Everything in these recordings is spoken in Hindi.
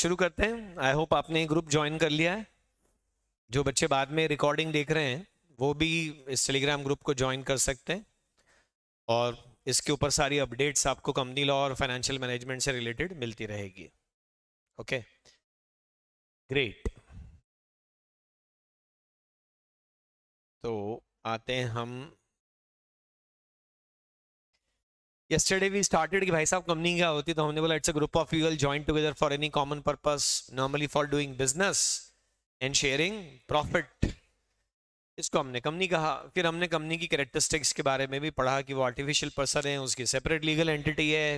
शुरू करते हैं आई होप आपने ग्रुप ज्वाइन कर लिया है जो बच्चे बाद में रिकॉर्डिंग देख रहे हैं वो भी इस टेलीग्राम ग्रुप को ज्वाइन कर सकते हैं और इसके ऊपर सारी अपडेट्स आपको कंपनी लॉ और फाइनेंशियल मैनेजमेंट से रिलेटेड मिलती रहेगी ओके ग्रेट तो आते हैं हम yesterday we started कि भाई साहब कंपनी क्या होती तो हमने बोला it's a group of people join together for any common purpose normally for doing business and sharing profit इसको हमने कंपनी कहा फिर हमने कंपनी की कैरेक्टरिस्टिक्स के बारे में भी पढ़ा कि वो आर्टिफिशियल पर्सन है उसकी सेपरेट लीगल एंटिटी है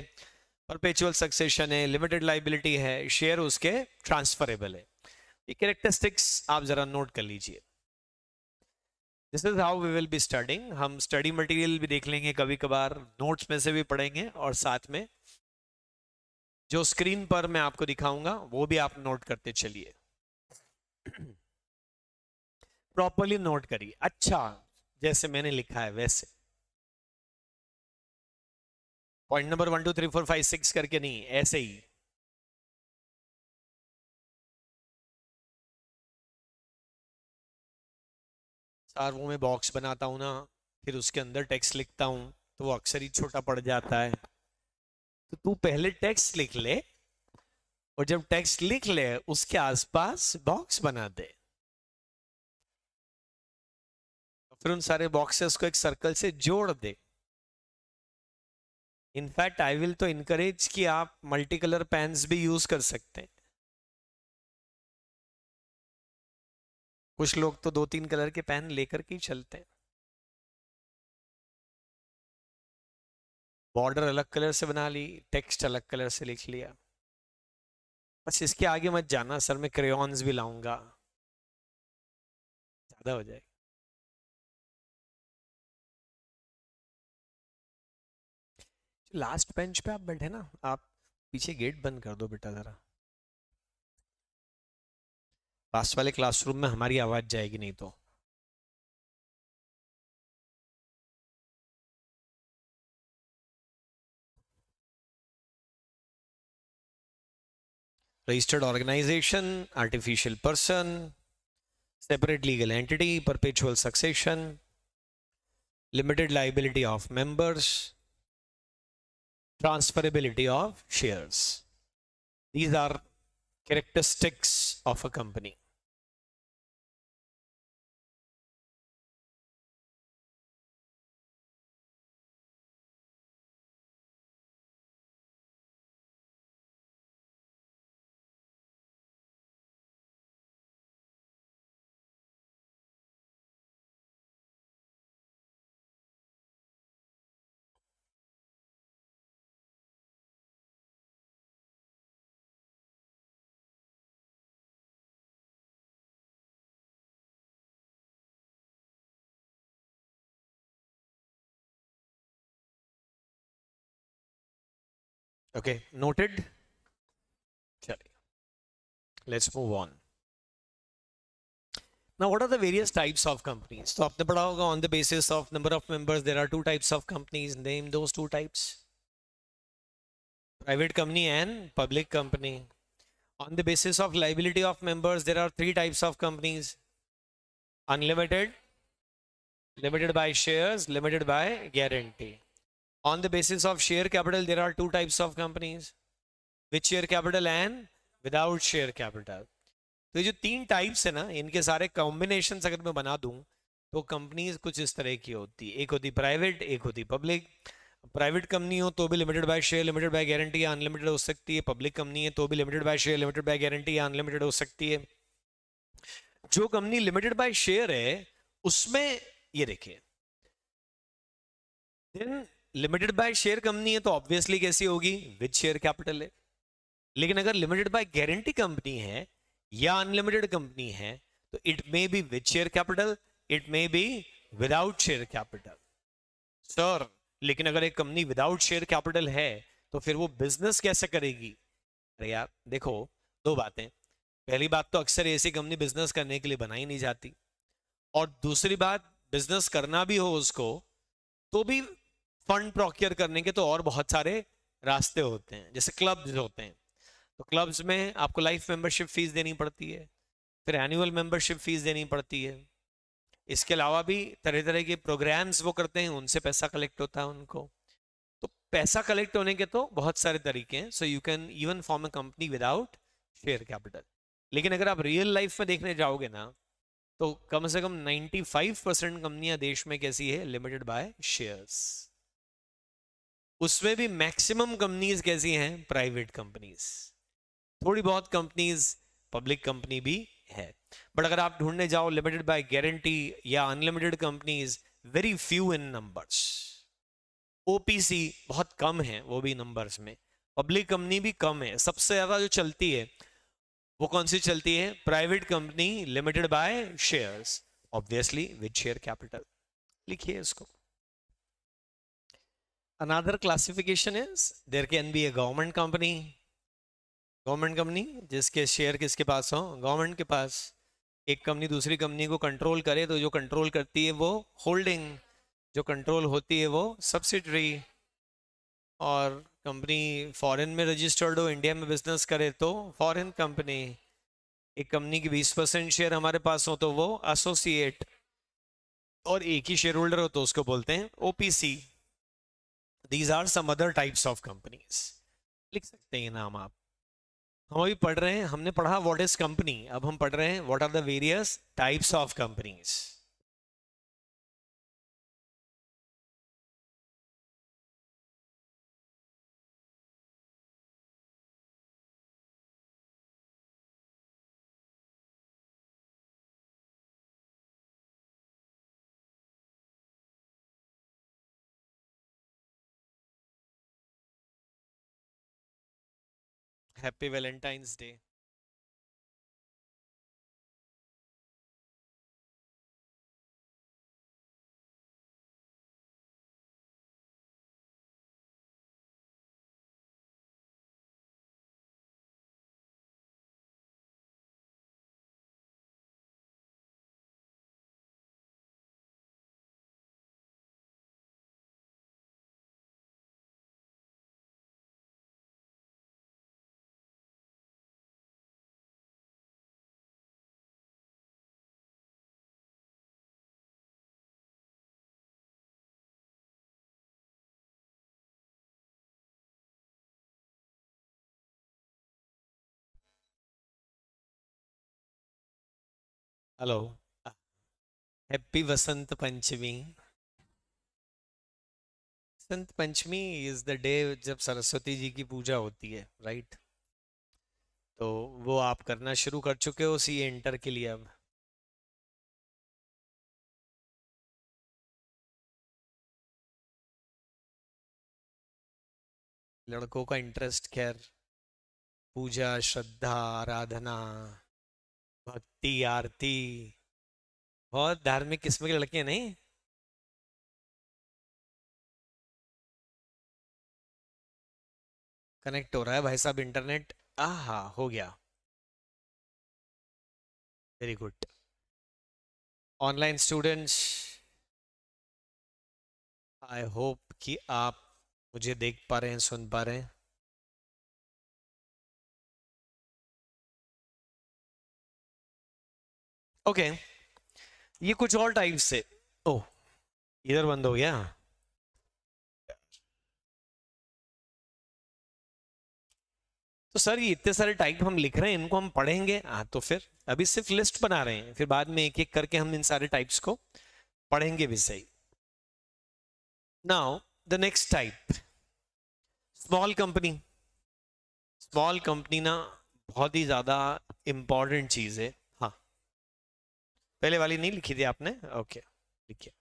परपेचुअल सक्सेशन है लिमिटेड लाइबिलिटी है शेयर उसके ट्रांसफरेबल है ये कैरेक्टरिस्टिक्स आप ज़रा नोट कर लीजिए this is how we will be studying हम स्टडी मटेरियल भी देख लेंगे कभी कभार नोट्स में से भी पढ़ेंगे और साथ में जो स्क्रीन पर मैं आपको दिखाऊंगा वो भी आप नोट करते चलिए प्रॉपरली नोट करिए अच्छा जैसे मैंने लिखा है वैसे point number one two three four five six करके नहीं ऐसे ही सार वो मैं बॉक्स बनाता हूँ ना फिर उसके अंदर टेक्स्ट लिखता हूँ तो वो अक्सर ही छोटा पड़ जाता है तो तू पहले टेक्स्ट लिख ले और जब टेक्स्ट लिख ले उसके आसपास बॉक्स बना दे तो फिर उन सारे बॉक्सेस को एक सर्कल से जोड़ दे इनफैक्ट आई विल तो इनकरेज कि आप मल्टी कलर पेन्स भी यूज कर सकते हैं कुछ लोग तो दो तीन कलर के पेन लेकर के ही चलते हैं बॉर्डर अलग कलर से बना ली टेक्स्ट अलग कलर से लिख लिया बस इसके आगे मत जाना सर मैं क्रेयॉन्स भी लाऊंगा ज़्यादा हो जाएगा लास्ट बेंच पे आप बैठे ना आप पीछे गेट बंद कर दो बेटा ज़रा पास वाले क्लासरूम में हमारी आवाज जाएगी नहीं तो registered organisation artificial person separate legal entity perpetual succession limited liability of members transferability of shares these are characteristics of a company okay noted Let's move on. Now, what are the various types of companies? So, on the basis of number of members, there are two types of companies. Name those two types. Private company and public company. On the basis of liability of members, there are three types of companies. Unlimited, limited by shares, limited by guarantee. on the basis of share capital there are two types of companies with share capital and without share capital तो ये जो तीन टाइप्स है ना इनके सारे कॉम्बिनेशन अगर मैं बना दूं तो कंपनीज कुछ इस तरह की होती एक होती प्राइवेट एक होती पब्लिक प्राइवेट कंपनी हो तो भी limited by share limited by guarantee या अनलिमिटेड हो सकती है पब्लिक कंपनी है तो भी limited by share limited by guarantee या अनलिमिटेड हो सकती है जो कंपनी लिमिटेड बाय शेयर है उसमें ये देखिए लिमिटेड बाय शेयर कंपनी है तो ऑब्वियसली कैसी होगी विद शेयर कैपिटल है लेकिन अगर लिमिटेड बाय गारंटी कंपनी है या अनलिमिटेड कंपनी है तो it may be with share capital it may be without share capital sir लेकिन अगर एक कंपनी विदाउट शेयर कैपिटल है तो फिर वो बिजनेस कैसे करेगी अरे यार देखो दो बातें पहली बात तो अक्सर ऐसी कंपनी बिजनेस करने के लिए बनाई नहीं जाती और दूसरी बात बिजनेस करना भी हो उसको तो भी फंड प्रोक्योर करने के तो और बहुत सारे रास्ते होते हैं जैसे क्लब्स होते हैं तो क्लब्स में आपको लाइफ मेंबरशिप फीस देनी पड़ती है फिर एनुअल मेंबरशिप फीस देनी पड़ती है इसके अलावा भी तरह तरह के प्रोग्राम्स वो करते हैं उनसे पैसा कलेक्ट होता है उनको तो पैसा कलेक्ट होने के तो बहुत सारे तरीके हैं so you can even form a company without share capital लेकिन अगर आप रियल लाइफ में देखने जाओगे ना तो कम से कम 95 परसेंट कंपनियां देश में कैसी है लिमिटेड बाय शेयर्स उसमें भी मैक्सिमम कंपनीज कैसी हैं प्राइवेट कंपनीज थोड़ी बहुत कंपनीज पब्लिक कंपनी भी है बट अगर आप ढूंढने जाओ लिमिटेड बाय गारंटी या unlimited companies very few in numbers OPC बहुत कम है वो भी नंबर्स में पब्लिक कंपनी भी कम है सबसे ज्यादा जो चलती है वो कौन सी चलती है private company limited by shares obviously with share capital लिखिए इसको another classification is there can be a government company government company जिसके शेयर किसके पास हो गवर्नमेंट के पास एक कंपनी दूसरी कंपनी को कंट्रोल करे तो जो कंट्रोल करती है वो होल्डिंग जो कंट्रोल होती है वो सब्सिडरी और कंपनी फॉरेन में रजिस्टर्ड हो इंडिया में बिजनेस करे तो फॉरेन कंपनी एक कंपनी की 20 परसेंट शेयर हमारे पास हो तो वो एसोसिएट और एक ही शेयर होल्डर हो तो उसको बोलते हैं OPC these are some other types of companies लिख सकते हैं नाम आप हम अभी पढ़ रहे हैं हमने पढ़ा व्हाट इज कंपनी अब हम पढ़ रहे हैं what are the various types of companies happy valentine's day hello happy Vasant Panchami Vasant Panchami is the day जब सरस्वती जी की पूजा होती है राइट तो वो आप करना शुरू कर चुके हो सी एंटर के लिए अब लड़कों का इंटरेस्ट खैर पूजा श्रद्धा आराधना भक्ति आरती बहुत धार्मिक किस्म के लड़के नहीं कनेक्ट हो रहा है भाई साहब इंटरनेट आहा हो गया very good online students I hope कि आप मुझे देख पा रहे हैं सुन पा रहे हैं ओके okay. ये कुछ और टाइप से ओ इधर बंद हो गया तो सर ये इतने सारे टाइप हम लिख रहे हैं इनको हम पढ़ेंगे हाँ तो फिर अभी सिर्फ लिस्ट बना रहे हैं फिर बाद में एक एक करके हम इन सारे टाइप्स को पढ़ेंगे भी सही now the next type small company small company ना बहुत ही ज़्यादा इंपॉर्टेंट चीज़ है पहले वाली नहीं लिखी थी आपने ओके लिखिए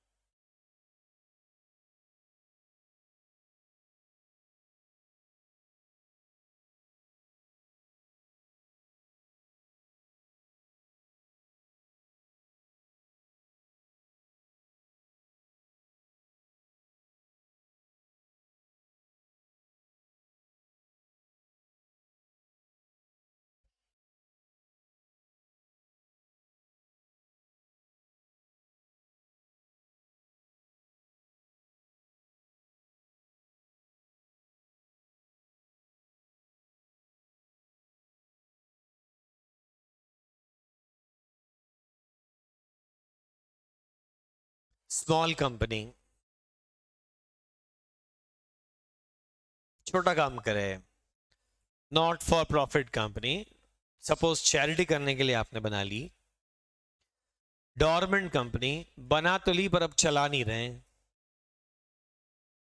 स्मॉल कंपनी छोटा काम करे not for profit company suppose charity करने के लिए आपने बना ली डॉर्मेंट कंपनी बना तो ली पर अब चला नहीं रहे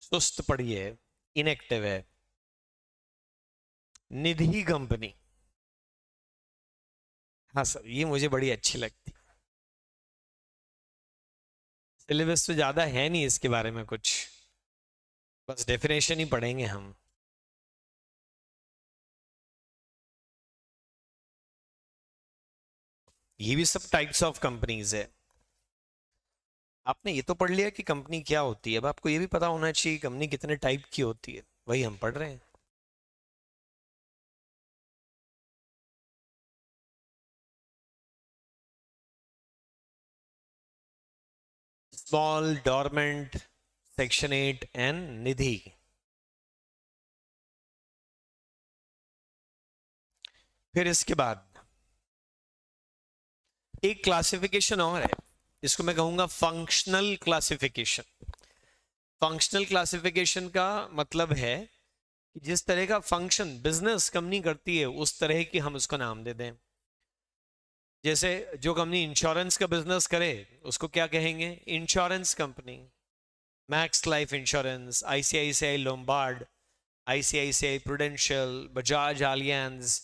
सुस्त पड़ी है इनएक्टिव है निधि कंपनी हाँ सर ये मुझे बड़ी अच्छी लगती सिलेबस तो ज़्यादा है नहीं इसके बारे में कुछ बस डेफिनेशन ही पढ़ेंगे हम ये भी सब टाइप्स ऑफ कंपनीज है आपने ये तो पढ़ लिया कि कंपनी क्या होती है अब आपको ये भी पता होना चाहिए कंपनी कितने टाइप की होती है वही हम पढ़ रहे हैं small dormant section 8 and nidhi फिर इसके बाद एक क्लासिफिकेशन और है इसको मैं कहूंगा फंक्शनल क्लासिफिकेशन फंक्शनल क्लासिफिकेशन का मतलब है कि जिस तरह का फंक्शन बिजनेस कंपनी करती है उस तरह की हम उसको नाम दे दें जैसे जो कंपनी इंश्योरेंस का बिजनेस करे उसको क्या कहेंगे insurance company Max Life insurance ICICI Lombard ICICI Prudential Bajaj Allianz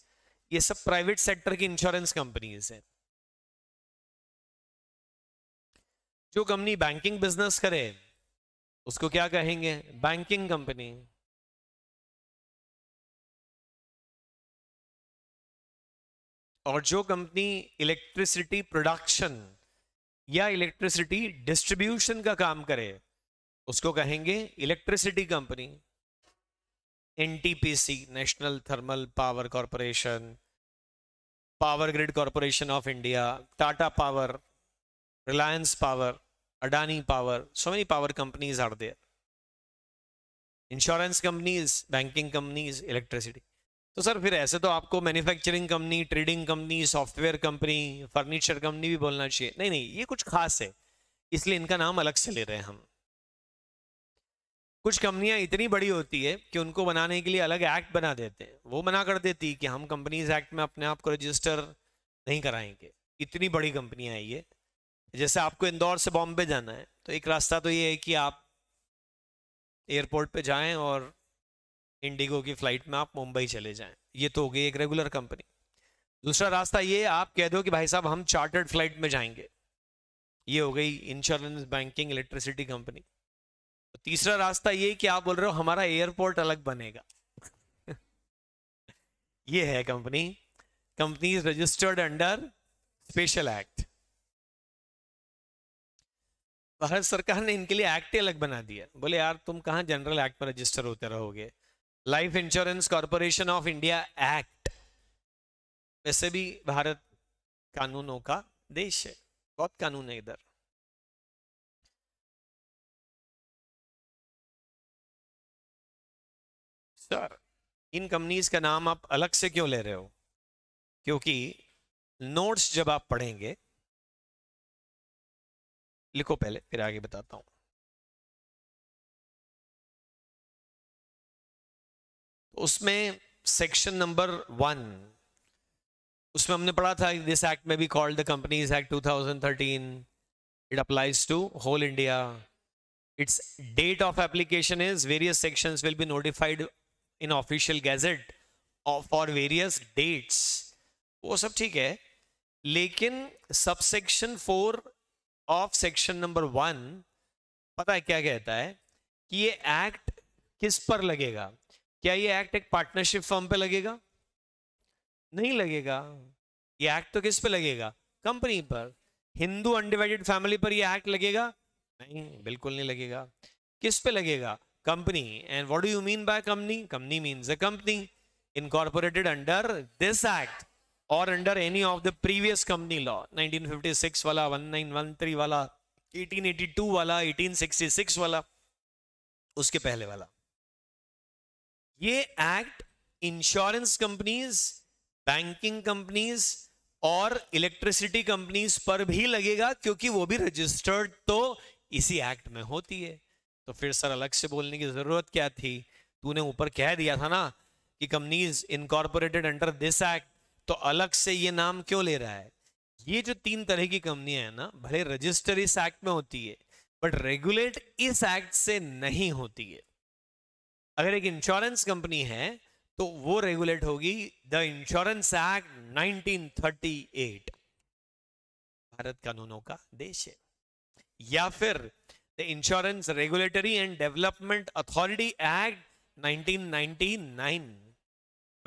ये सब प्राइवेट सेक्टर की इंश्योरेंस कंपनीज हैं जो कंपनी बैंकिंग बिजनेस करे उसको क्या कहेंगे बैंकिंग कंपनी और जो कंपनी इलेक्ट्रिसिटी प्रोडक्शन या इलेक्ट्रिसिटी डिस्ट्रीब्यूशन का काम करे उसको कहेंगे electricity company NTPC national thermal power corporation power grid corporation of India Tata power Reliance power Adani power so many power companies are there insurance companies banking companies electricity तो सर फिर ऐसे तो आपको manufacturing company trading company software company furniture company भी बोलना चाहिए नहीं नहीं ये कुछ खास है इसलिए इनका नाम अलग से ले रहे हैं हम कुछ कंपनियां इतनी बड़ी होती है कि उनको बनाने के लिए अलग एक्ट बना देते हैं वो मना कर देती कि हम कंपनीज एक्ट में अपने आप को रजिस्टर नहीं कराएंगे इतनी बड़ी कंपनियां है ये जैसे आपको इंदौर से बॉम्बे जाना है तो एक रास्ता तो ये है कि आप एयरपोर्ट पे जाएं और इंडिगो की फ्लाइट में आप मुंबई चले जाएं ये तो हो गई एक रेगुलर कंपनी दूसरा रास्ता ये आप कह दो कि भाई साहब हम चार्टर्ड फ्लाइट में जाएंगे ये हो गई इंश्योरेंस बैंकिंग इलेक्ट्रिसिटी कंपनी तीसरा रास्ता ये कि आप बोल रहे हो हमारा एयरपोर्ट अलग बनेगा ये है company company is registered under special act Bharat सरकार ने इनके लिए एक्ट अलग बना दिया बोले यार तुम कहाँ जनरल एक्ट में रजिस्टर होते रहोगे life insurance corporation of India act वैसे भी भारत कानूनों का देश है बहुत कानून है इधर सर इन कंपनीज का नाम आप अलग से क्यों ले रहे हो क्योंकि नोट्स जब आप पढ़ेंगे लिखो पहले फिर आगे बताता हूं उसमें सेक्शन नंबर वन उसमें हमने पढ़ा था दिस एक्ट में be called the companies act 2013 it applies to whole India its date of application is various sections will be notified in official gazette for various dates वो सब ठीक है लेकिन subsection four of section number one पता है क्या कहता है कि ये एक्ट किस पर लगेगा क्या ये एक्ट एक पार्टनरशिप फॉर्म पे लगेगा नहीं लगेगा ये एक्ट तो किस पे लगेगा कंपनी पर हिंदू अनडिवाइडेड फैमिली पर ये एक्ट लगेगा नहीं बिल्कुल नहीं लगेगा किस पे लगेगा company and what do you mean by company company means a company incorporated under this act और under any of the previous company law nineteen वाला वन वाला एटीन वाला एटीन वाला उसके पहले वाला ये act insurance companies banking companies और इलेक्ट्रिसिटी कंपनीज पर भी लगेगा क्योंकि वो भी रजिस्टर्ड तो इसी एक्ट में होती है तो फिर सर अलग से बोलने की जरूरत क्या थी तूने ऊपर कह दिया था ना कि companies incorporated under this act तो अलग से ये नाम क्यों ले रहा है ये जो तीन तरह की कंपनियां है ना भले रजिस्टर इस एक्ट में होती है बट रेगुलेट इस एक्ट से नहीं होती है अगर एक इंश्योरेंस कंपनी है तो वो रेगुलेट होगी द इंश्योरेंस एक्ट 1938 भारत कानूनों का देश है या फिर the insurance regulatory and development authority act 1999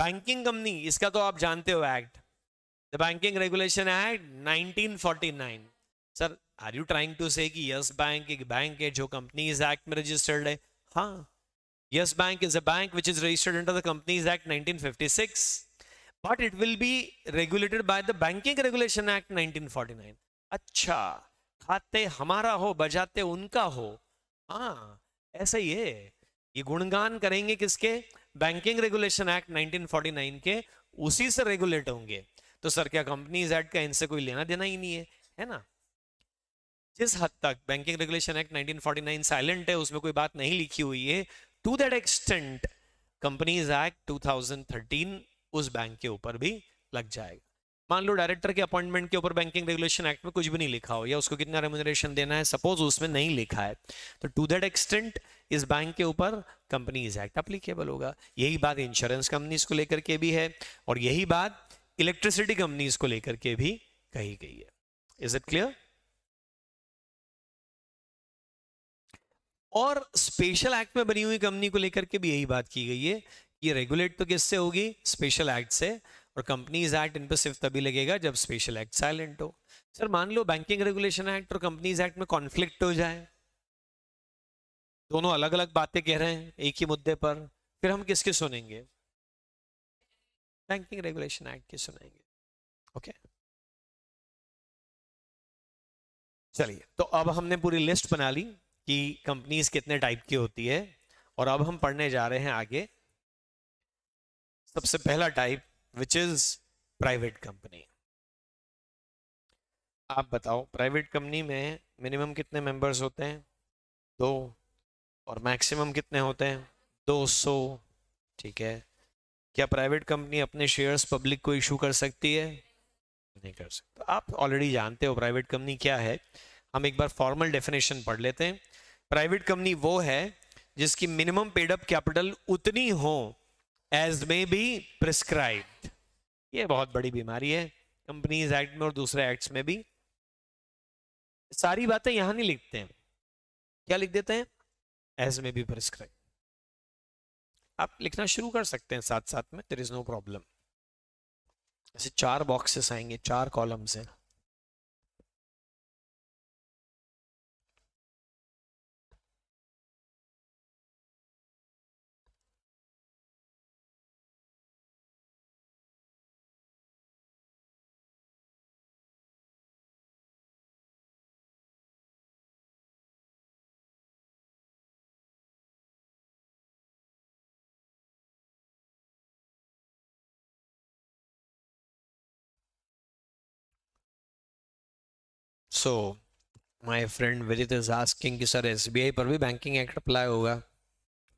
banking company इसका तो आप जानते हो act the banking regulation act 1949 sir are you trying to say Yes bank एक बैंक है जो कंपनी इस एक्ट में रजिस्टर्ड है हाँ Yes Bank is a bank which is registered under the Companies Act 1956, but it will be regulated by the Banking Regulation Act 1949. अच्छा खाते हमारा हो बजाते उनका हो हाँ ऐसा ही है ये गुणगान करेंगे किसके बैंकिंग रेगुलेशन एक्ट 1949 के उसी से रेगुलेट होंगे तो सर क्या कंपनीज एक्ट का इनसे कोई लेना देना ही नहीं है है ना जिस हद तक बैंकिंग रेगुलेशन एक्ट 1949 साइलेंट है उसमें कोई बात नहीं लिखी हुई है to that extent companies act 2013 उस बैंक के ऊपर भी लग जाएगा मान लो डायरेक्टर के अपॉइंटमेंट के ऊपर बैंकिंग रेगुलेशन एक्ट में कुछ भी नहीं लिखा हो या उसको कितना रेमुनरेशन देना है सपोज उसमें नहीं लिखा है तो टू दैट एक्सटेंट इस बैंक के ऊपर कंपनीज एक्ट अप्लीकेबल होगा यही बात इंश्योरेंस कंपनीज को लेकर के भी है और यही बात इलेक्ट्रिसिटी कंपनीज को लेकर के भी कही गई है इज इट क्लियर और स्पेशल एक्ट में बनी हुई कंपनी को लेकर के भी यही बात की गई है कि रेगुलेट तो किससे होगी स्पेशल एक्ट से और कंपनीज एक्ट इन पर सिर्फ तभी लगेगा जब स्पेशल एक्ट साइलेंट हो सर मान लो बैंकिंग रेगुलेशन एक्ट और कंपनीज एक्ट में कॉन्फ्लिक्ट हो जाए दोनों अलग अलग बातें कह रहे हैं एक ही मुद्दे पर फिर हम किसके सुनेंगे बैंकिंग रेगुलेशन एक्ट की सुनेंगे ओके okay? चलिए तो अब हमने पूरी लिस्ट बना ली कि कंपनीज कितने टाइप की होती है और अब हम पढ़ने जा रहे हैं आगे सबसे पहला type which is private company आप बताओ प्राइवेट कंपनी में मिनिमम कितने मेंबर्स होते हैं दो और मैक्सिमम कितने होते हैं दो सौ ठीक है क्या प्राइवेट कंपनी अपने शेयर्स पब्लिक को इशू कर सकती है नहीं कर सकती आप ऑलरेडी जानते हो प्राइवेट कंपनी क्या है हम एक बार फॉर्मल डेफिनेशन पढ़ लेते हैं प्राइवेट कंपनी वो है जिसकी मिनिमम पेडअप कैपिटल उतनी हो एज मे बी प्रिस्क्राइब ये बहुत बड़ी बीमारी है कंपनीज एक्ट में और दूसरे एक्ट्स में भी सारी बातें यहां नहीं लिखते हैं क्या लिख देते हैं एज मे बी प्रिस्क्राइब आप लिखना शुरू कर सकते हैं साथ साथ में देर इज नो प्रॉब्लम ऐसे चार बॉक्सेस आएंगे चार कॉलम्स हैं so my friend Vidit is asking कि सर एस पर भी बैंकिंग एक्ट अप्लाई होगा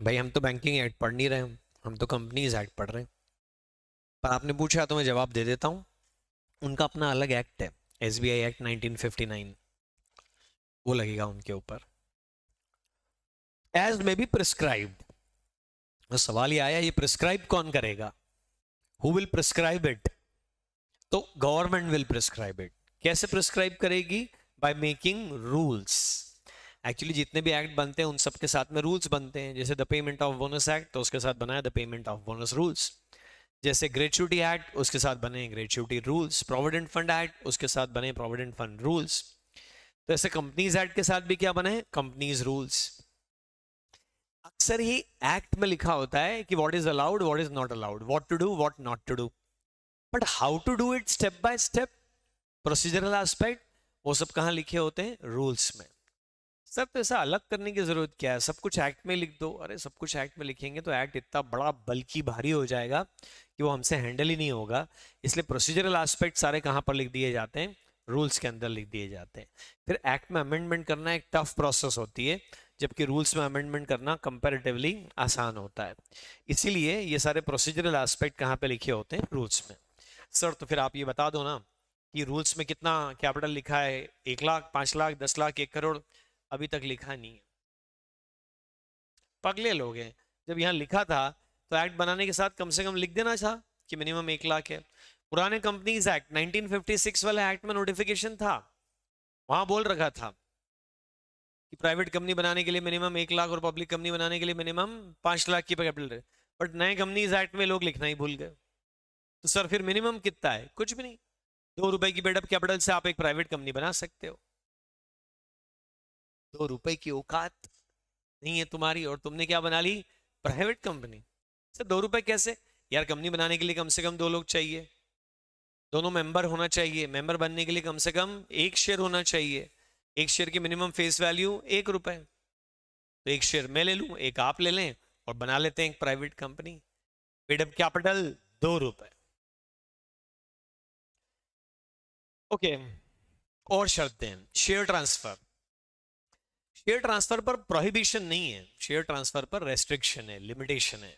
भाई हम तो बैंकिंग एक्ट पढ़ नहीं रहे हम हम तो कंपनीज एक्ट पढ़ रहे हैं पर आपने पूछा तो मैं जवाब दे देता हूँ उनका अपना अलग एक्ट है एस एक्ट नाइनटीन वो लगेगा उनके ऊपर एज मे बी प्रिस्क्राइब सवाल ये आया ये प्रिस्क्राइब कौन करेगा हु विल प्रिस्क्राइब इट तो गवर्नमेंट विल प्रिस्क्राइब इट कैसे प्रिस्क्राइब करेगी बाय मेकिंग रूल्स एक्चुअली जितने भी एक्ट बनते हैं उन सब के साथ में रूल्स बनते हैं जैसे the payment of bonus act तो उसके साथ बनाया the payment of bonus rules जैसे ग्रेचुटी एक्ट उसके साथ बने gratuity rules provident fund act उसके साथ बने प्रोविडेंट फंड रूल्स तो ऐसे कंपनीज एक्ट के साथ भी क्या बने कंपनीज रूल्स अक्सर ही एक्ट में लिखा होता है कि what is allowed what is not allowed what to do what not to do but how to do it step by step procedural aspect वो सब कहाँ लिखे होते हैं रूल्स में सर तो ऐसा अलग करने की ज़रूरत क्या है सब कुछ एक्ट में लिख दो अरे सब कुछ एक्ट में लिखेंगे तो एक्ट इतना बड़ा बल्कि भारी हो जाएगा कि वो हमसे हैंडल ही नहीं होगा इसलिए प्रोसीजरल एस्पेक्ट सारे कहाँ पर लिख दिए जाते हैं रूल्स के अंदर लिख दिए जाते हैं फिर एक्ट में अमेंडमेंट करना एक टफ प्रोसेस होती है जबकि रूल्स में अमेंडमेंट करना कंपेरेटिवली आसान होता है इसीलिए ये सारे प्रोसीजरल एस्पेक्ट कहाँ पे लिखे होते हैं रूल्स में सर तो फिर आप ये बता दो ना कि रूल्स में कितना कैपिटल लिखा है एक लाख पांच लाख दस लाख एक करोड़ अभी तक लिखा नहीं है पगले लोग हैं जब यहाँ लिखा था तो एक्ट बनाने के साथ कम से कम लिख देना था कि मिनिमम एक लाख है पुराने कंपनीज एक्ट 1956 वाले एक्ट में नोटिफिकेशन था वहां बोल रखा था कि प्राइवेट कंपनी बनाने के लिए मिनिमम एक लाख और पब्लिक कंपनी बनाने के लिए मिनिमम पांच लाख की कैपिटल बट नए कंपनीज एक्ट में लोग लिखना ही भूल गए तो सर फिर मिनिमम कितना है कुछ भी नहीं दो रुपए की बेडअप कैपिटल से आप एक प्राइवेट कंपनी बना सकते हो दो रुपए की औकात नहीं है तुम्हारी और तुमने क्या बना ली प्राइवेट कंपनी सर अच्छा, दो रुपए कैसे यार कंपनी बनाने के लिए कम से कम दो लोग चाहिए दोनों मेंबर होना चाहिए मेंबर बनने के लिए कम से कम एक शेयर होना चाहिए एक शेयर की मिनिमम फेस वैल्यू एक रुपए तो एक शेयर मैं ले लू एक आप ले लें और बना लेते हैं एक प्राइवेट कंपनी पेडअप कैपिटल दो रुपए ओके और शर्तें शेयर ट्रांसफर शेयर ट्रांसफर पर प्रोहिबिशन नहीं है शेयर ट्रांसफर पर रेस्ट्रिक्शन है लिमिटेशन है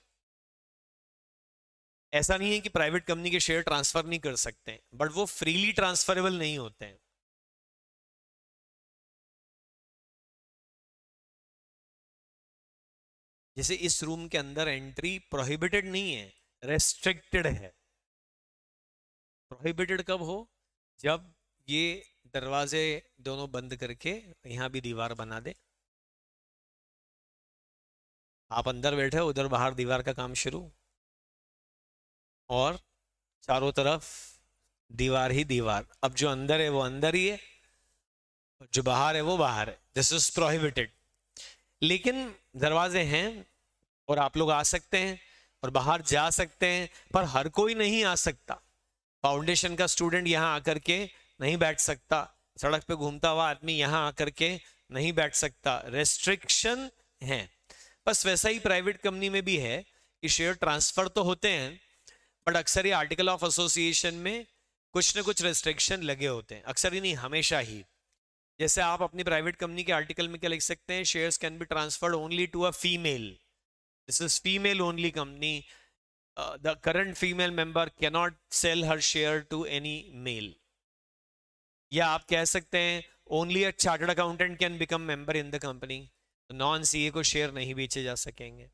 ऐसा नहीं है कि प्राइवेट कंपनी के शेयर ट्रांसफर नहीं कर सकते बट वो फ्रीली ट्रांसफरेबल नहीं होते हैं जैसे इस रूम के अंदर एंट्री प्रोहिबिटेड नहीं है रेस्ट्रिक्टेड है प्रोहिबिटेड कब हो जब ये दरवाजे दोनों बंद करके यहाँ भी दीवार बना दे आप अंदर बैठे उधर बाहर दीवार का काम शुरू और चारों तरफ दीवार ही दीवार अब जो अंदर है वो अंदर ही है जो बाहर है वो बाहर है दिस इज प्रोहिबिटेड लेकिन दरवाजे हैं और आप लोग आ सकते हैं और बाहर जा सकते हैं पर हर कोई नहीं आ सकता फाउंडेशन का स्टूडेंट यहाँ आकर के नहीं बैठ सकता सड़क पे घूमता हुआ आदमी यहाँ आकर के नहीं बैठ सकता रेस्ट्रिक्शन है बस वैसा ही प्राइवेट कंपनी में भी है कि शेयर ट्रांसफर तो होते हैं बट अक्सर ये आर्टिकल ऑफ एसोसिएशन में कुछ ना कुछ रेस्ट्रिक्शन लगे होते हैं अक्सर ही नहीं हमेशा ही जैसे आप अपनी प्राइवेट कंपनी के आर्टिकल में क्या लिख सकते हैं shares can be transferred only to a female this is female only company Uh, the current female member cannot sell her share to any male या आप कह सकते हैं only a chartered accountant can become member in the company non CA को शेयर नहीं बेचे जा सकेंगे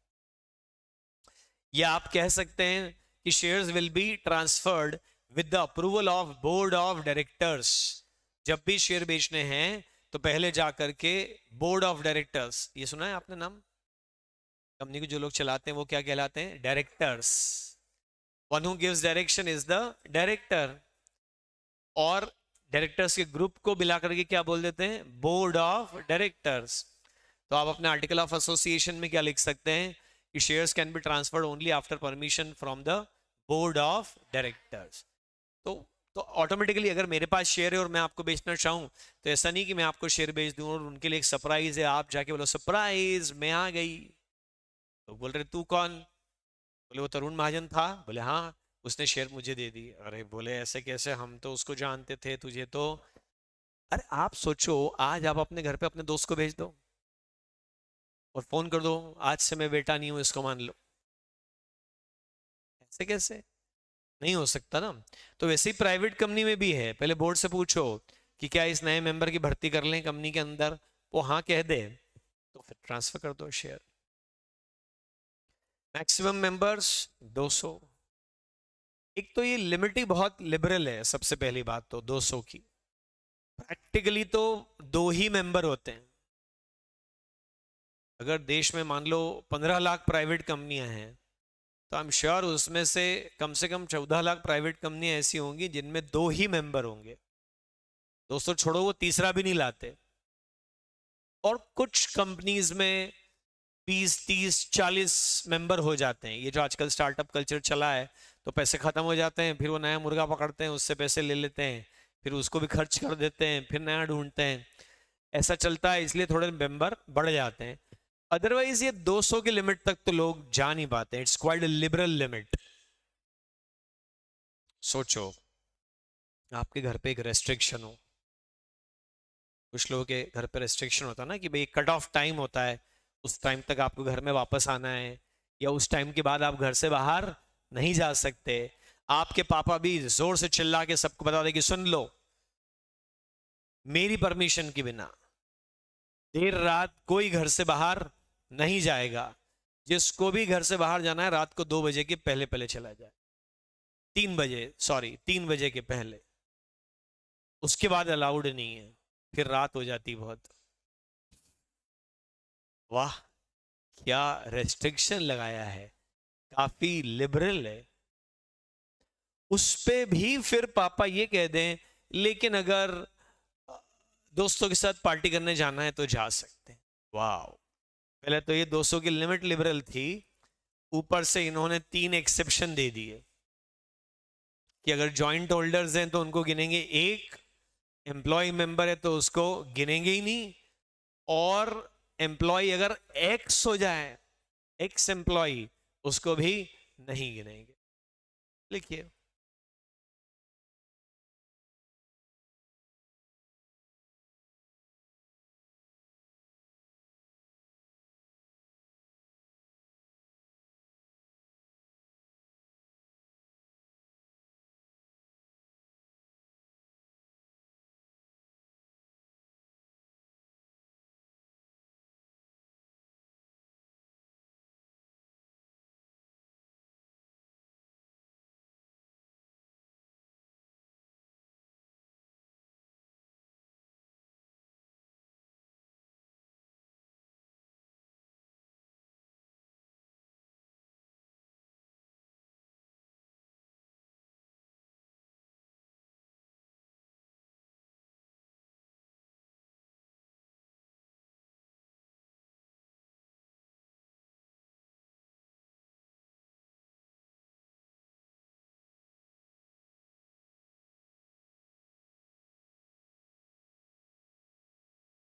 या आप कह सकते हैं कि shares will be transferred with the approval of board of directors जब भी शेयर बेचने हैं तो पहले जा करके बोर्ड ऑफ डायरेक्टर्स ये सुना है आपने नाम कंपनी को जो लोग चलाते हैं वो क्या कहलाते हैं directors one who gives direction is the director और डायरेक्टर्स के ग्रुप को मिला करके क्या बोल देते हैं बोर्ड ऑफ डायरेक्टर्स तो आप अपने आर्टिकल ऑफ एसोसिएशन में क्या लिख सकते हैं कि shares can be transferred only after permission from the board of directors तो तो ऑटोमेटिकली अगर मेरे पास शेयर है और मैं आपको बेचना चाहूँ तो ऐसा नहीं कि मैं आपको शेयर बेच दूँ और उनके लिए एक सरप्राइज है आप जाके बोलो सरप्राइज मैं आ गई तो बोल रहे तू कौन बोले वो तरुण महाजन था बोले हाँ उसने शेयर मुझे दे दी अरे बोले ऐसे कैसे हम तो उसको जानते थे तुझे तो अरे आप सोचो आज आप अपने घर पे अपने दोस्त को भेज दो और फोन कर दो आज से मैं बेटा नहीं हूं इसको मान लो ऐसे कैसे नहीं हो सकता ना तो वैसे ही प्राइवेट कंपनी में भी है पहले बोर्ड से पूछो कि क्या इस नए मेंबर की भर्ती कर लें कंपनी के अंदर वो हाँ कह दे तो फिर ट्रांसफर कर दो शेयर मैक्सिमम मेंबर्स 200 एक तो ये लिमिट ही बहुत लिबरल है सबसे पहली बात तो 200 की प्रैक्टिकली तो दो ही मेंबर होते हैं अगर देश में मान लो 15 लाख प्राइवेट कंपनियां हैं तो आई एम श्योर उसमें से कम से कम 14 लाख प्राइवेट कंपनियां ऐसी होंगी जिनमें दो ही मेंबर होंगे दोस्तों छोड़ो वो तीसरा भी नहीं लाते और कुछ कंपनीज में बीस तीस चालीस मेंबर हो जाते हैं ये जो आजकल स्टार्टअप कल्चर चला है तो पैसे ख़त्म हो जाते हैं फिर वो नया मुर्गा पकड़ते हैं उससे पैसे ले लेते हैं फिर उसको भी खर्च कर देते हैं फिर नया ढूंढते हैं ऐसा चलता है इसलिए थोड़े मेंबर बढ़ जाते हैं अदरवाइज ये 200 की लिमिट तक तो लोग जा नहीं पाते इट्स क्वाइट लिबरल लिमिट सोचो आपके घर पे एक रेस्ट्रिक्शन हो कुछ लोगों के घर पे रेस्ट्रिक्शन होता है ना कि भाई कट ऑफ टाइम होता है उस टाइम तक आपको घर में वापस आना है या उस टाइम के बाद आप घर से बाहर नहीं जा सकते आपके पापा भी जोर से चिल्ला के सबको बता दे कि सुन लो मेरी परमिशन के बिना देर रात कोई घर से बाहर नहीं जाएगा जिसको भी घर से बाहर जाना है रात को दो बजे के पहले पहले चला जाए तीन बजे सॉरी तीन बजे के पहले उसके बाद अलाउड नहीं है फिर रात हो जाती बहुत वाह क्या रेस्ट्रिक्शन लगाया है काफी लिबरल है उस पर भी फिर पापा ये कह दें लेकिन अगर दोस्तों के साथ पार्टी करने जाना है तो जा सकते हैं वाह पहले तो ये दोस्तों की लिमिट लिबरल थी ऊपर से इन्होंने तीन एक्सेप्शन दे दिए कि अगर जॉइंट होल्डर्स हैं तो उनको गिनेंगे एक एम्प्लॉय मेंबर है तो उसको गिनेंगे ही नहीं और एम्प्लॉय अगर एक्स हो जाए एक्स एम्प्लॉय उसको भी नहीं गिनेंगे लिखिए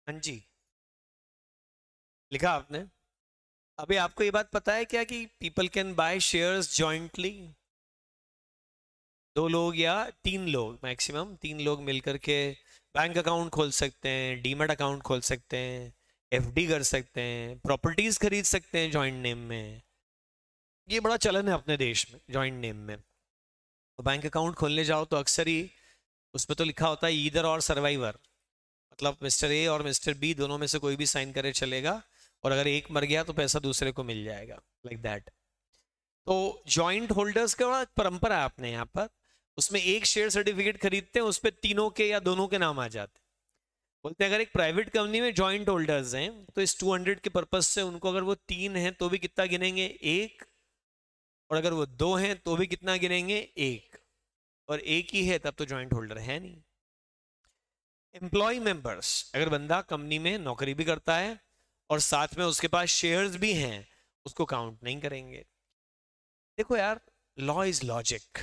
हाँ जी लिखा आपने अभी आपको ये बात पता है क्या कि people can buy shares jointly दो लोग या तीन लोग मैक्सिमम तीन लोग मिलकर के बैंक अकाउंट खोल सकते हैं डीमेट अकाउंट खोल सकते हैं एफडी कर सकते हैं प्रॉपर्टीज खरीद सकते हैं जॉइंट नेम में ये बड़ा चलन है अपने देश में जॉइंट नेम में तो बैंक अकाउंट खोलने जाओ तो अक्सर ही उस पर तो लिखा होता है ईदर और सर्वाइवर मतलब मिस्टर ए और मिस्टर बी दोनों में से कोई भी साइन करे चलेगा और अगर एक मर गया तो पैसा दूसरे को मिल जाएगा लाइक like दैट तो जॉइंट होल्डर्स का परंपरा है आपने यहाँ पर उसमें एक शेयर सर्टिफिकेट खरीदते हैं उस पर तीनों के या दोनों के नाम आ जाते हैं बोलते हैं अगर एक प्राइवेट कंपनी में जॉइंट होल्डर्स हैं तो इस 200 के पर्पज से उनको अगर वो तीन हैं तो भी कितना गिनेंगे एक और अगर वो दो हैं तो भी कितना गिनेंगे एक और एक ही है तब तो ज्वाइंट होल्डर है नहीं एम्प्लॉय मेंबर्स अगर बंदा कंपनी में नौकरी भी करता है और साथ में उसके पास शेयर्स भी हैं उसको काउंट नहीं करेंगे देखो यार लॉ इज लॉजिक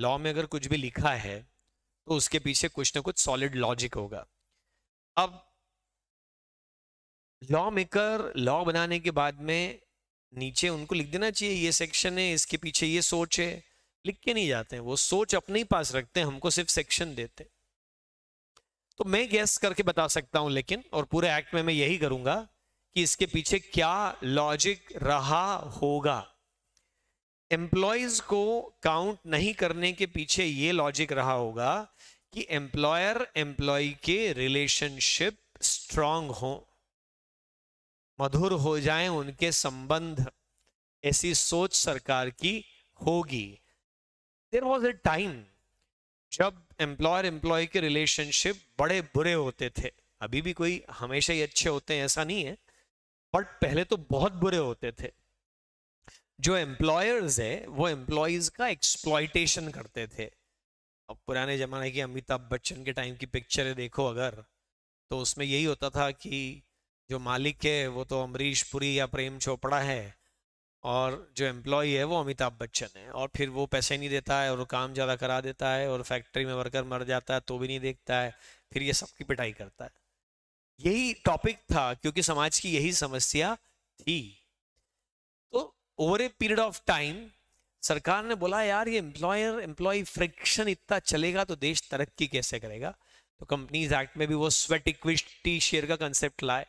लॉ में अगर कुछ भी लिखा है तो उसके पीछे कुछ ना कुछ सॉलिड लॉजिक होगा अब लॉ मेकर लॉ बनाने के बाद में नीचे उनको लिख देना चाहिए ये सेक्शन है इसके पीछे ये सोच है लिख के नहीं जाते हैं वो सोच अपने ही पास रखते हैं हमको सिर्फ सेक्शन देते हैं तो मैं गैस करके बता सकता हूं लेकिन और पूरे एक्ट में मैं यही करूंगा कि इसके पीछे क्या लॉजिक रहा होगा एम्प्लॉयज को काउंट नहीं करने के पीछे ये लॉजिक रहा होगा कि एम्प्लॉयर एम्प्लॉय के रिलेशनशिप स्ट्रांग हो मधुर हो जाएं उनके संबंध ऐसी सोच सरकार की होगी देर वॉज ए टाइम जब एम्प्लॉयर एम्प्लॉय के रिलेशनशिप बड़े बुरे होते थे अभी भी कोई हमेशा ही अच्छे होते हैं ऐसा नहीं है बट पहले तो बहुत बुरे होते थे जो एम्प्लॉयर्स है वो एम्प्लॉयज़ का एक्सप्लॉयटेशन करते थे अब पुराने ज़माने की अमिताभ बच्चन के टाइम की पिक्चरें देखो अगर तो उसमें यही होता था कि जो मालिक है वो तो अमरीश पुरी या प्रेम चोपड़ा है और जो एम्प्लॉय है वो अमिताभ बच्चन है और फिर वो पैसे नहीं देता है और वो काम ज़्यादा करा देता है और फैक्ट्री में वर्कर मर जाता है तो भी नहीं देखता है फिर ये सबकी पिटाई करता है यही टॉपिक था क्योंकि समाज की यही समस्या थी तो over a period of time सरकार ने बोला यार ये एम्प्लॉयर एम्प्लॉय फ्रिक्शन इतना चलेगा तो देश तरक्की कैसे करेगा तो कंपनीज एक्ट में भी वो स्वेट इक्विटी शेयर का कंसेप्ट लाए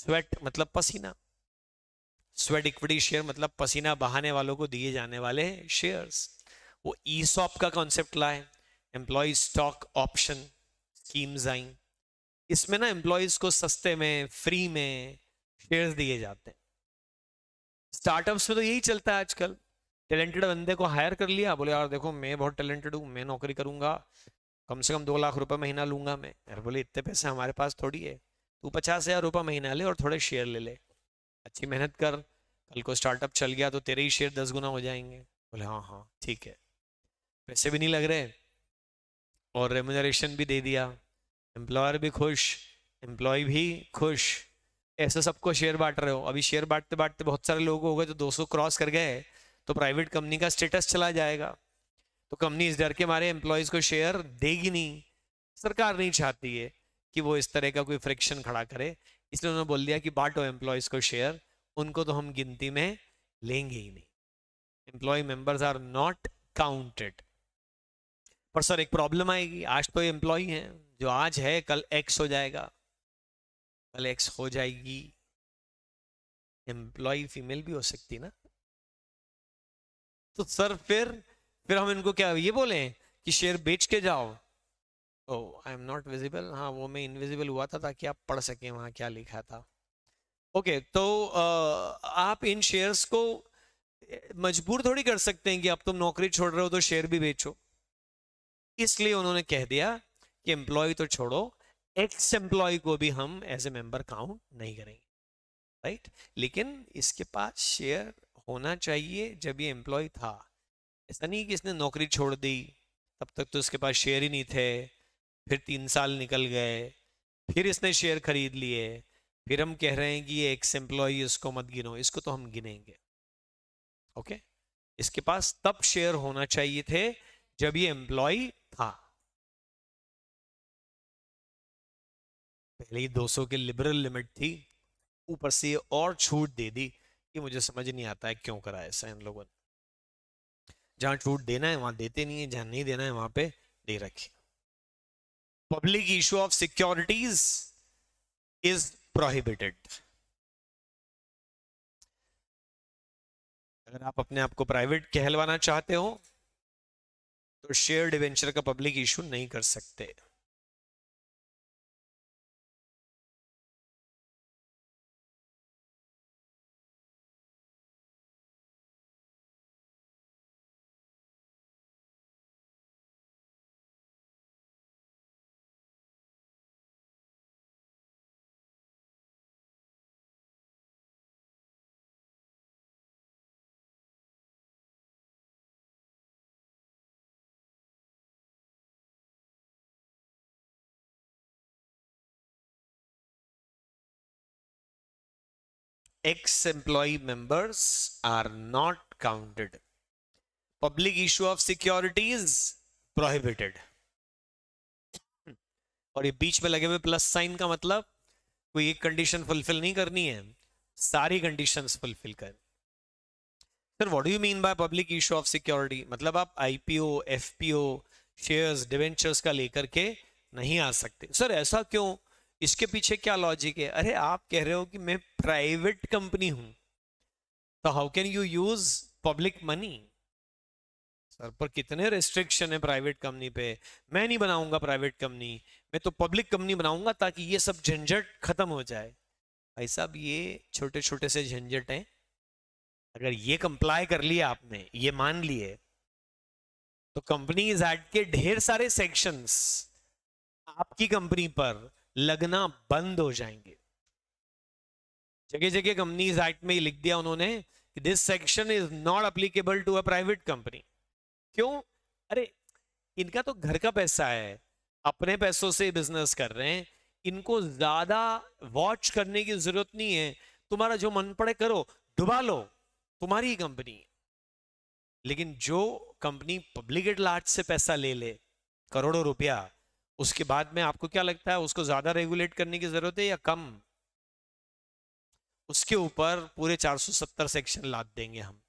स्वेट मतलब पसीना स्वेट इक्विटी शेयर मतलब पसीना बहाने वालों को दिए जाने वाले शेयर्स वो ई सॉप का कॉन्सेप्ट लाए एम्प्लॉय स्टॉक ऑप्शन स्कीम्स आई इसमें ना एम्प्लॉयज को सस्ते में फ्री में शेयर्स दिए जाते हैं स्टार्टअप्स में तो यही चलता है आजकल टैलेंटेड बंदे को हायर कर लिया बोले यार देखो मैं बहुत टैलेंटेड हूँ मैं नौकरी करूंगा कम से कम दो लाख रुपए महीना लूंगा मैं यार बोले इतने पैसे हमारे पास थोड़ी है तू पचास हजार रुपये महीना ले और थोड़े शेयर ले ले अच्छी मेहनत कर कल को स्टार्टअप चल गया तो तेरे ही शेयर दस गुना हो जाएंगे बोले हाँ हाँ ठीक है पैसे भी नहीं लग रहे और रेमुनरेशन भी दे दिया एम्प्लॉयर भी खुश एम्प्लॉय भी खुश ऐसे सबको शेयर बांट रहे हो अभी शेयर बांटते बांटते बहुत सारे लोग हो गए जो 200 क्रॉस कर गए तो प्राइवेट कंपनी का स्टेटस चला जाएगा तो कंपनी इस डर के मारे एम्प्लॉयज़ को शेयर देगी नहीं सरकार नहीं चाहती है कि वो इस तरह का कोई फ्रिक्शन खड़ा करे इसलिए उन्होंने बोल दिया कि बांटो एम्प्लॉयज को शेयर उनको तो हम गिनती में लेंगे ही नहीं employee members are not counted पर सर एक प्रॉब्लम आएगी आज तो एम्प्लॉय है जो आज है कल एक्स हो जाएगा कल एक्स हो जाएगी एम्प्लॉय फीमेल भी हो सकती ना तो सर फिर फिर हम इनको क्या ये बोले कि शेयर बेच के जाओ oh I am not visible हाँ वो मैं इनविजिबल हुआ था ताकि आप पढ़ सकें वहाँ क्या लिखा था ओके okay, तो uh, आप इन शेयर्स को मजबूर थोड़ी कर सकते हैं कि अब तुम नौकरी छोड़ रहे हो तो शेयर भी बेचो इसलिए उन्होंने कह दिया कि एम्प्लॉय तो छोड़ो एक्स एम्प्लॉय को भी हम एज ए मेंबर काउंट नहीं करेंगे राइट right? लेकिन इसके पास शेयर होना चाहिए जब ये एम्प्लॉय था ऐसा नहीं कि इसने नौकरी छोड़ दी तब तक तो उसके पास शेयर ही नहीं थे फिर तीन साल निकल गए फिर इसने शेयर खरीद लिए फिर हम कह रहे हैं कि ये एक्स एम्प्लॉय इसको मत गिनो इसको तो हम गिनेंगे ओके इसके पास तब शेयर होना चाहिए थे जब ये एम्प्लॉय था पहले ही 200 के लिबरल लिमिट थी ऊपर से और छूट दे दी कि मुझे समझ नहीं आता है क्यों करा ऐसा इन लोगों ने जहां छूट देना है वहां देते नहीं है जहां नहीं देना है वहां पे दे रखी public issue of securities is prohibited. अगर आप अपने आप को प्राइवेट कहलवाना चाहते हो तो शेयर डिवेंचर का पब्लिक इशू नहीं कर सकते ex-employee members are not counted. Public issue of securities prohibited. और ये बीच में लगे हुए प्लस साइन का मतलब कोई एक कंडीशन फुलफिल नहीं करनी है सारी कंडीशंस फुलफिल कर sir what do you mean by public issue of security मतलब आप आईपीओ एफपीओ शेयर्स डिवेंचर्स का लेकर के नहीं आ सकते सर ऐसा क्यों इसके पीछे क्या लॉजिक है अरे आप कह रहे हो कि मैं प्राइवेट कंपनी हूं तो how can you use public money sir पर कितने रिस्ट्रिक्शन है प्राइवेट कंपनी पे मैं नहीं बनाऊंगा प्राइवेट कंपनी मैं तो पब्लिक कंपनी बनाऊंगा ताकि ये सब झंझट खत्म हो जाए भाई साहब ये छोटे छोटे से झंझट हैं अगर ये कंप्लाई कर लिया आपने ये मान लिए तो कंपनी इज एट के ढेर सारे सेक्शंस आपकी कंपनी पर लगना बंद हो जाएंगे जगह जगह कंपनीज एक्ट में ही लिख दिया उन्होंने कि this section is not applicable to a private company क्यों अरे इनका तो घर का पैसा है अपने पैसों से बिजनेस कर रहे हैं इनको ज्यादा वॉच करने की जरूरत नहीं है तुम्हारा जो मन पड़े करो डुबा लो तुम्हारी ही कंपनी लेकिन जो कंपनी पब्लिक एट लार्ज से पैसा ले ले करोड़ों रुपया उसके बाद में आपको क्या लगता है उसको ज्यादा रेगुलेट करने की जरूरत है या कम उसके ऊपर पूरे 470 सेक्शन लाद देंगे हम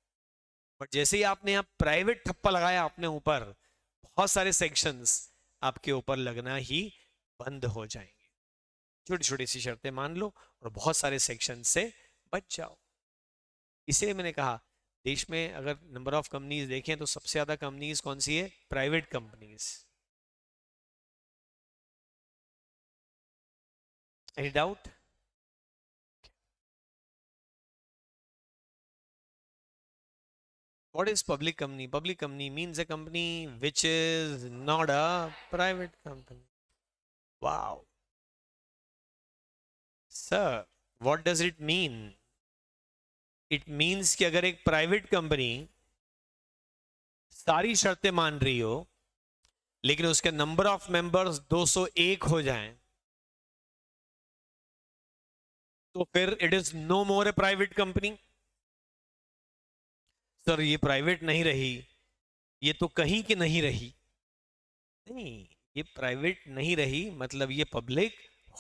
बट जैसे ही आपने यहाँ प्राइवेट ठप्पा लगाया आपने ऊपर बहुत सारे सेक्शंस आपके ऊपर लगना ही बंद हो जाएंगे छोटी छोटी सी शर्तें मान लो और बहुत सारे सेक्शन से बच जाओ इसलिए मैंने कहा देश में अगर नंबर ऑफ कंपनीज देखें तो सबसे ज्यादा कंपनीज कौन सी है private companies Any doubt? What is public company? Public company means a company which is not a private company. Wow. Sir, what does it mean? It means कि अगर एक private company सारी शर्तें मान रही हो लेकिन उसके नंबर ऑफ मेंबर्स 201 हो जाएं तो फिर it is no more a private company sir ये प्राइवेट नहीं रही ये तो कहीं की नहीं रही नहीं ये प्राइवेट नहीं रही मतलब ये पब्लिक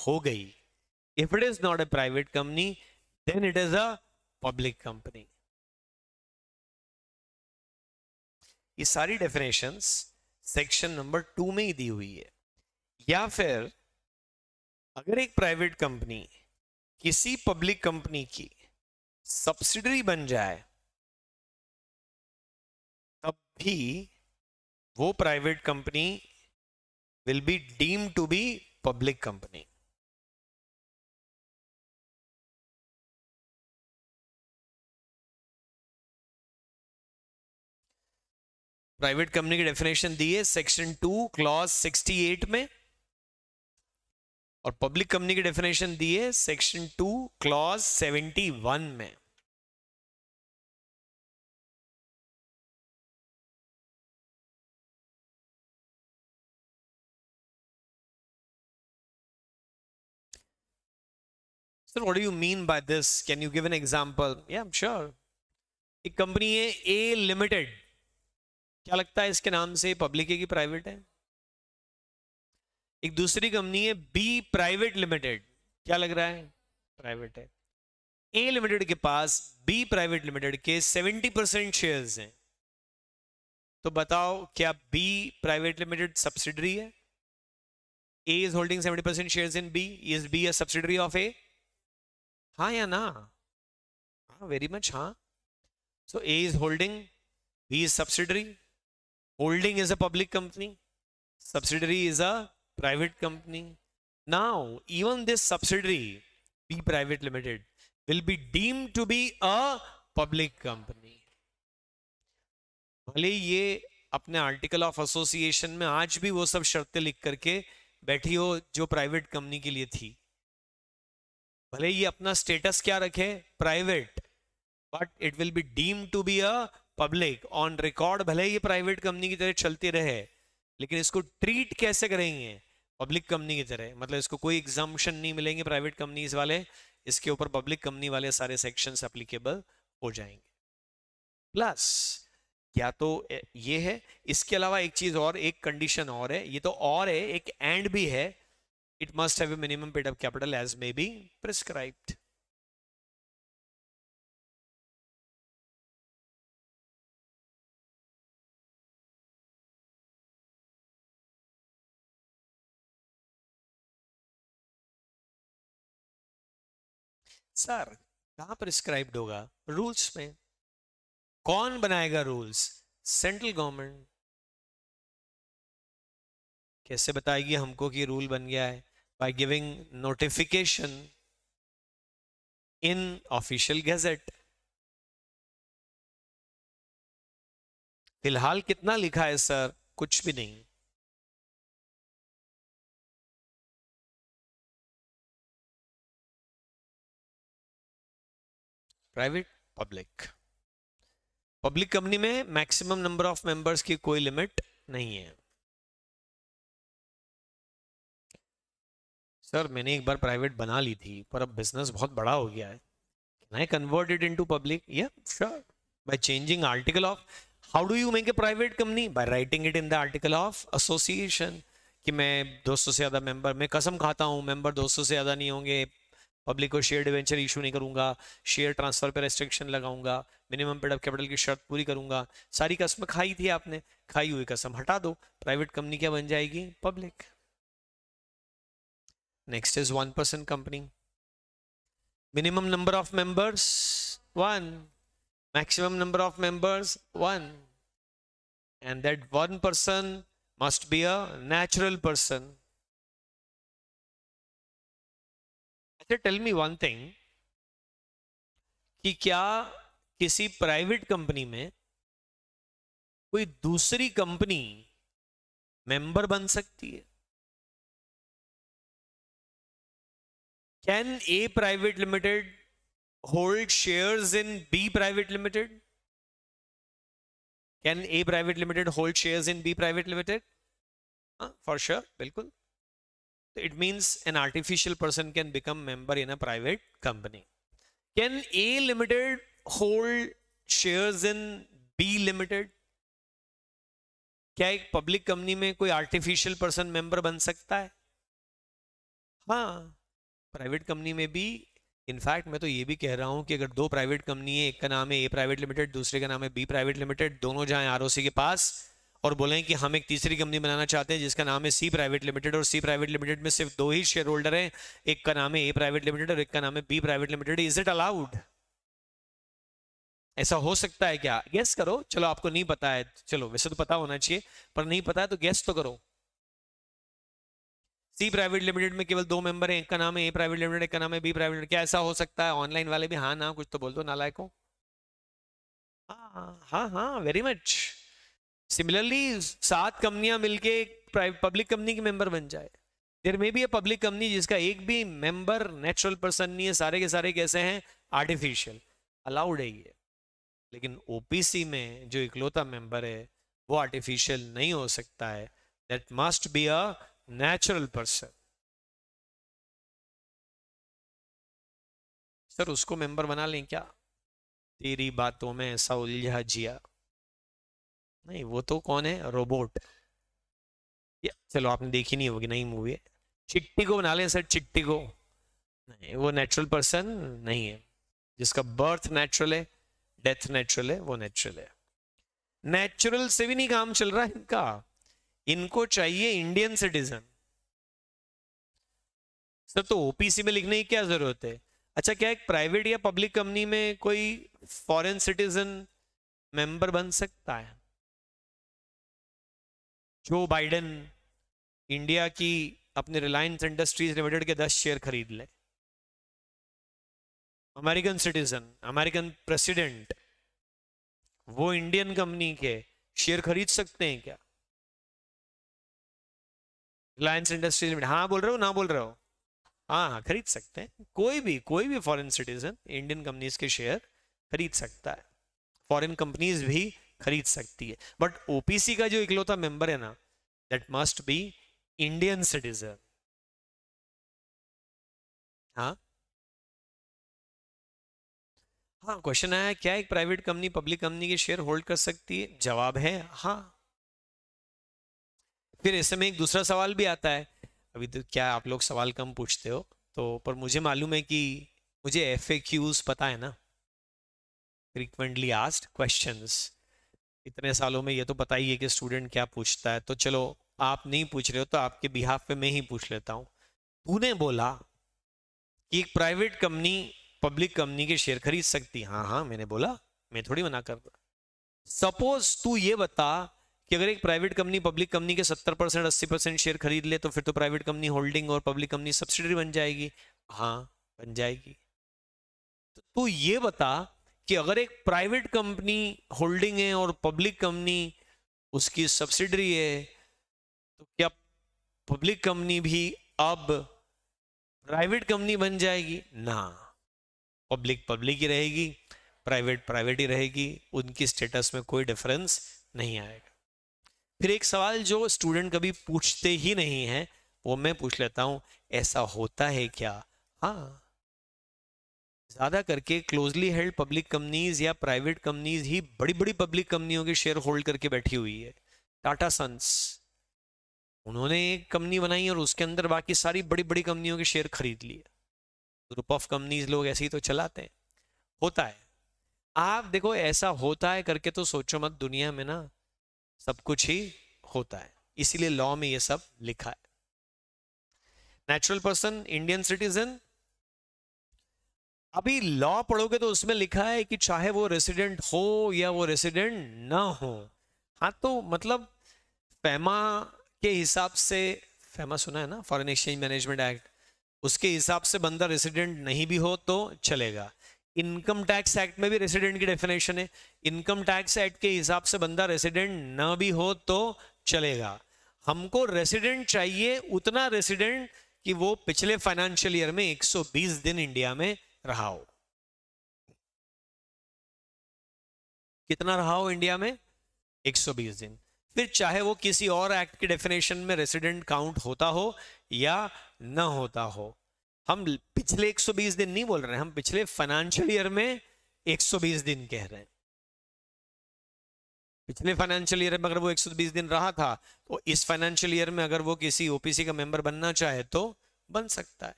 हो गई if it is not a private company then it is a public company ये सारी डेफिनेशंस सेक्शन नंबर टू में ही दी हुई है या फिर अगर एक प्राइवेट कंपनी किसी पब्लिक कंपनी की सब्सिडरी बन जाए तब भी वो private company will be deem to be public company private company की डेफिनेशन दी है सेक्शन टू क्लॉज 68 में और पब्लिक कंपनी की डेफिनेशन दी है section two clause seventy one में Sir, what do you mean by this? Can you give an example? Yeah, I'm एक कंपनी है ए लिमिटेड क्या लगता है इसके नाम से पब्लिक है कि प्राइवेट है एक दूसरी कंपनी है बी प्राइवेट लिमिटेड क्या लग रहा है प्राइवेट है ए लिमिटेड के पास बी प्राइवेट लिमिटेड के 70 परसेंट शेयर हैं तो बताओ क्या बी प्राइवेट लिमिटेड सब्सिडरी है A is holding 70 percent share in B is B a subsidiary of A हाँ या ना हाँ वेरी मच हाँ so A is holding B is subsidiary holding is a public company subsidiary is a private company. Now, even this subsidiary, B Private Limited, will be deemed to be a public company. भले ये अपने आर्टिकल ऑफ एसोसिएशन में आज भी वो सब शर्तें लिख करके बैठी हो जो प्राइवेट कंपनी के लिए थी भले ये अपना स्टेटस क्या रखे private but it will be deem to be a public on record भले ये प्राइवेट कंपनी की तरह चलती रहे लेकिन इसको ट्रीट कैसे करेंगे पब्लिक कंपनी की तरह मतलब इसको कोई एग्जामेशन नहीं मिलेंगे प्राइवेट कंपनीज वाले इसके ऊपर पब्लिक कंपनी वाले सारे सेक्शन अप्लीकेबल हो जाएंगे प्लस या तो ये है इसके अलावा एक चीज और एक कंडीशन और है ये तो और है एक एंड भी है it must have minimum paid of capital as may be prescribed sir कहां प्रिस्क्राइब्ड होगा रूल्स में कौन बनाएगा रूल्स सेंट्रल गवर्नमेंट कैसे बताएगी हमको कि रूल बन गया है by giving notification in official gazette फिलहाल कितना लिखा है सर कुछ भी नहीं प्राइवेट पब्लिक पब्लिक कंपनी में मैक्सिमम नंबर ऑफ मेंबर्स की कोई लिमिट नहीं है सर मैंने एक बार प्राइवेट बना ली थी पर अब बिजनेस बहुत बड़ा हो गया है can I convert it into public या sure by changing article of how do you make a private company by writing it in the article of association कि मैं 200 से ज़्यादा मेंबर मैं कसम खाता हूँ मेंबर 200 से ज़्यादा नहीं होंगे पब्लिक को शेयर डिवेंचर इशू नहीं करूंगा शेयर ट्रांसफर पर रेस्ट्रिक्शन लगाऊंगा मिनिमम पेड कैपिटल की शर्त पूरी करूंगा सारी कसम खाई थी आपने खाई हुई कसम हटा दो प्राइवेट कंपनी क्या बन जाएगी public next is one percent company minimum number of members one maximum number of members one and that one person must be a natural person अच्छा टेल मी वन थिंग कि क्या किसी प्राइवेट कंपनी में कोई दूसरी कंपनी मेंबर बन सकती है can a private limited hold shares in B private limited can a private limited hold shares in B private limited for sure बिल्कुल it means an artificial person can become member in a private company can a limited hold shares in b limited क्या एक पब्लिक कंपनी में कोई आर्टिफिशियल पर्सन मेंबर बन सकता है हाँ प्राइवेट कंपनी में भी इनफैक्ट मैं तो ये भी कह रहा हूं कि अगर दो प्राइवेट कंपनी है एक का नाम है ए प्राइवेट लिमिटेड दूसरे का नाम है बी प्राइवेट लिमिटेड दोनों जहाँ आर के पास और बोलें कि हम एक तीसरी कंपनी बनाना चाहते हैं जिसका नाम है सी प्राइवेट लिमिटेड और सी प्राइवेट लिमिटेड में सिर्फ दो ही शेयर होल्डर हैं एक का नाम है ए प्राइवेट लिमिटेड और एक का नाम है B private limited is it allowed ऐसा हो सकता है क्या गेस करो चलो आपको नहीं पता है चलो वैसे तो पता होना चाहिए पर नहीं पता है तो गेस तो करो सी प्राइवेट लिमिटेड में केवल दो मेंबर हैं एक का नाम है ए प्राइवेट लिमिटेड एक का नाम है बी प्राइवेट लिमिटेड क्या ऐसा हो सकता है ऑनलाइन वाले भी हाँ ना कुछ तो बोल दो नालायकों हाँ हाँ हाँ वेरी मच सिमिलरली सात कंपनियां मिलके पब्लिक कंपनी के मेंबर बन जाए there may be a public company जिसका एक भी मेंबर नेचुरल पर्सन नहीं है सारे के सारे कैसे हैं आर्टिफिशियल अलाउड है ये लेकिन ओपीसी में जो इकलौता मेंबर है वो आर्टिफिशियल नहीं हो सकता है that must be a natural person sir उसको मेंबर बना लें क्या तेरी बातों में ऐसा उलझा जिया नहीं वो तो कौन है रोबोट चलो आपने देखी नहीं होगी नई मूवी है चिट्टी को बना लें सर चिट्टी को नहीं वो नेचुरल पर्सन नहीं है जिसका बर्थ नेचुरल है डेथ नेचुरल है वो नेचुरल है नेचुरल से भी नहीं काम चल रहा है इनका इनको चाहिए इंडियन सिटीजन सर तो ओपीसी में लिखने की क्या जरूरत है अच्छा क्या एक प्राइवेट या पब्लिक कंपनी में कोई फॉरेन सिटीजन मेंबर बन सकता है जो बाइडेन इंडिया की अपने रिलायंस इंडस्ट्रीज लिमिटेड के दस शेयर खरीद ले अमेरिकन सिटीजन अमेरिकन प्रेसिडेंट वो इंडियन कंपनी के शेयर खरीद सकते हैं क्या रिलायंस इंडस्ट्रीज लिमिटेड हाँ बोल रहे हो ना बोल रहे हो हाँ हाँ खरीद सकते हैं कोई भी कोई भी फॉरेन सिटीजन इंडियन कंपनीज के शेयर खरीद सकता है फॉरेन कंपनीज भी खरीद सकती है बट ओपीसी का जो इकलौता मेंबर है ना that must be Indian citizen हाँ हाँ क्वेश्चन आया क्या एक प्राइवेट कंपनी पब्लिक कंपनी के शेयर होल्ड कर सकती है जवाब है हाँ फिर ऐसे में एक दूसरा सवाल भी आता है अभी तो क्या आप लोग सवाल कम पूछते हो तो पर मुझे मालूम है कि मुझे एफ पता है ना फ्रीक्वेंटली आस्ट क्वेश्चन इतने सालों में ये तो पता ही है कि स्टूडेंट क्या पूछता है तो चलो आप नहीं पूछ रहे हो तो आपके बिहाफ पे मैं ही पूछ लेता हूँ तूने बोला कि एक प्राइवेट कंपनी पब्लिक कंपनी के शेयर खरीद सकती हाँ हाँ मैंने बोला मैं थोड़ी मना कर रहा सपोज तू ये बता कि अगर एक प्राइवेट कंपनी पब्लिक कंपनी के 70 परसेंट अस्सी परसेंट शेयर खरीद ले तो फिर तो प्राइवेट कंपनी होल्डिंग और पब्लिक कंपनी सब्सिडरी बन जाएगी हाँ बन जाएगी तो तू ये बता कि अगर एक प्राइवेट कंपनी होल्डिंग है और पब्लिक कंपनी उसकी सब्सिडरी है तो क्या पब्लिक कंपनी भी अब प्राइवेट कंपनी बन जाएगी ना पब्लिक पब्लिक ही रहेगी प्राइवेट प्राइवेट ही रहेगी उनकी स्टेटस में कोई डिफरेंस नहीं आएगा फिर एक सवाल जो स्टूडेंट कभी पूछते ही नहीं है वो मैं पूछ लेता हूं ऐसा होता है क्या हाँ ज़्यादा करके क्लोजली हेल्ड पब्लिक कंपनीज या प्राइवेट कंपनीज ही बड़ी बड़ी पब्लिक कंपनियों के शेयर होल्ड करके बैठी हुई है टाटा सन्स उन्होंने एक कंपनी बनाई और उसके अंदर बाकी सारी बड़ी बड़ी कंपनियों के शेयर खरीद लिए ग्रुप ऑफ कंपनीज लोग ऐसे ही तो चलाते हैं होता है आप देखो ऐसा होता है करके तो सोचो मत दुनिया में ना सब कुछ ही होता है इसीलिए लॉ में ये सब लिखा है नेचुरल पर्सन इंडियन सिटीजन अभी लॉ पढ़ोगे तो उसमें लिखा है कि चाहे वो रेसिडेंट हो या वो रेसिडेंट ना हो हाँ तो मतलब फेमा के हिसाब से फेमा सुना है ना फॉरेन एक्सचेंज मैनेजमेंट एक्ट उसके हिसाब से बंदा रेसिडेंट नहीं भी हो तो चलेगा इनकम टैक्स एक्ट में भी रेसिडेंट की डेफिनेशन है इनकम टैक्स एक्ट के हिसाब से बंदा रेसिडेंट ना भी हो तो चलेगा हमको रेसिडेंट चाहिए उतना रेसिडेंट कि वो पिछले फाइनेंशियल ईयर में 120 दिन इंडिया में रहा हो कितना रहा हो इंडिया में 120 दिन फिर चाहे वो किसी और एक्ट के डेफिनेशन में रेसिडेंट काउंट होता हो या न होता हो हम पिछले 120 दिन नहीं बोल रहे हैं हम पिछले फाइनेंशियल ईयर में 120 दिन कह रहे हैं पिछले फाइनेंशियल ईयर में अगर वो 120 दिन रहा था तो इस फाइनेंशियल ईयर में अगर वो किसी ओपीसी का मेंबर बनना चाहे तो बन सकता है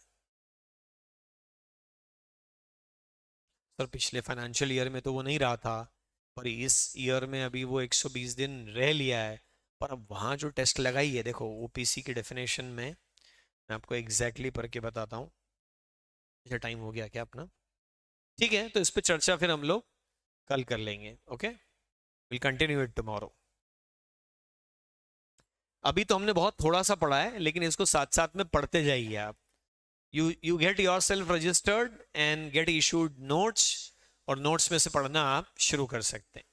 पर पिछले फाइनेंशियल ईयर में तो वो नहीं रहा था पर इस ईयर में अभी वो 120 दिन रह लिया है पर अब वहाँ जो टेस्ट लगाई है देखो ओ की डेफिनेशन में मैं आपको एग्जैक्टली exactly पढ़ के बताता हूँ अच्छा टाइम हो गया क्या अपना ठीक है तो इस पर चर्चा फिर हम लोग कल कर लेंगे okay will continue it tomorrow अभी तो हमने बहुत थोड़ा सा पढ़ा है लेकिन इसको साथ साथ में पढ़ते जाइए आप you you get yourself registered and get issued notes और नोट्स में से पढ़ना आप शुरू कर सकते हैं